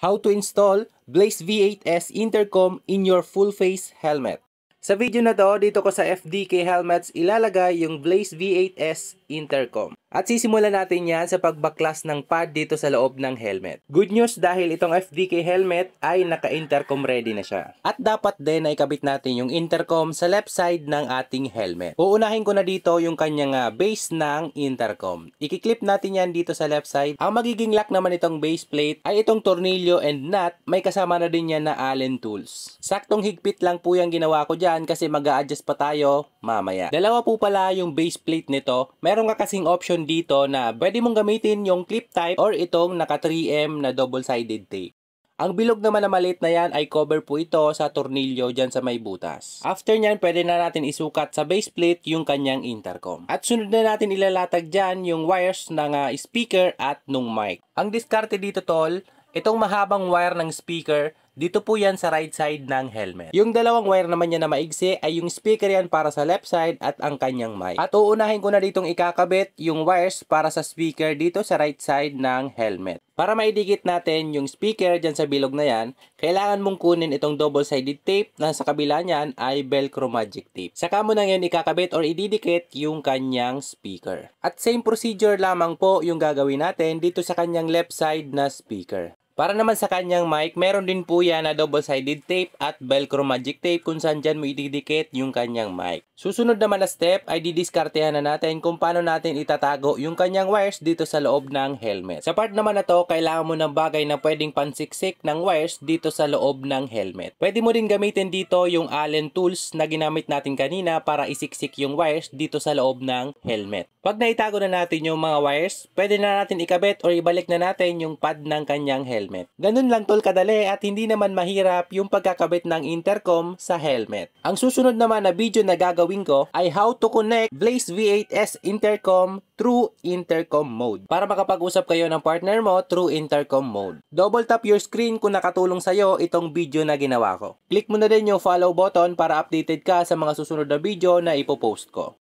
How to install Blaze V8S intercom in your full face helmet. Sa video na to, dito ko sa FDK helmets ilalagay yung Blaze V8S intercom. At sisimulan natin yan sa pagbaklas ng pad dito sa loob ng helmet. Good news dahil itong FDK helmet ay naka-intercom ready na siya. At dapat din na ikabit natin yung intercom sa left side ng ating helmet. Uunahin ko na dito yung kanyang base ng intercom. Ikiklip natin yan dito sa left side. Ang magiging lock naman itong base plate ay itong tornilyo and nut. May kasama na din yan na allen tools. Saktong higpit lang po yung ginawa ko dyan dyan kasi mag adjust pa tayo mamaya. Dalawa po pala yung base plate nito. Meron ka kasing option dito na pwede mong gamitin yung clip type or itong naka 3M na double-sided tape. Ang bilog naman na maliit na yan ay cover po ito sa tornilyo dyan sa may butas. After nyan, pwede na natin isukat sa base plate yung kanyang intercom. At sunod na natin ilalatag dyan yung wires ng uh, speaker at nung mic. Ang diskarte dito tol, itong mahabang wire ng speaker dito po yan sa right side ng helmet. Yung dalawang wire naman niya na maigsi ay yung speaker yan para sa left side at ang kanyang mic. At uunahin ko na ditong ikakabit yung wires para sa speaker dito sa right side ng helmet. Para maidikit natin yung speaker dyan sa bilog na yan, kailangan mong kunin itong double-sided tape na sa kabila niyan ay Velcro Magic Tape. Saka mo na ngayon ikakabit or ididikit yung kanyang speaker. At same procedure lamang po yung gagawin natin dito sa kanyang left side na speaker. Para naman sa kanyang mic, meron din po yan na double-sided tape at velcro magic tape kung saan dyan mo ididikit yung kanyang mic. Susunod naman na step ay didiskartehan na natin kung paano natin itatago yung kanyang wires dito sa loob ng helmet. Sa part naman na to, kailangan mo ng bagay na pwedeng pansiksik ng wires dito sa loob ng helmet. Pwede mo din gamitin dito yung allen tools na ginamit natin kanina para isiksik yung wires dito sa loob ng helmet. Pag naitago na natin yung mga wires, pwede na natin ikabit or ibalik na natin yung pad ng kanyang helmet. Ganun lang tol kadali at hindi naman mahirap yung pagkakabit ng intercom sa helmet. Ang susunod naman na video na gagawin ko ay how to connect Blaze V8S intercom through intercom mode. Para makapag-usap kayo ng partner mo through intercom mode. Double tap your screen kung nakatulong sa'yo itong video na ginawa ko. Click mo na din yung follow button para updated ka sa mga susunod na video na ipopost ko.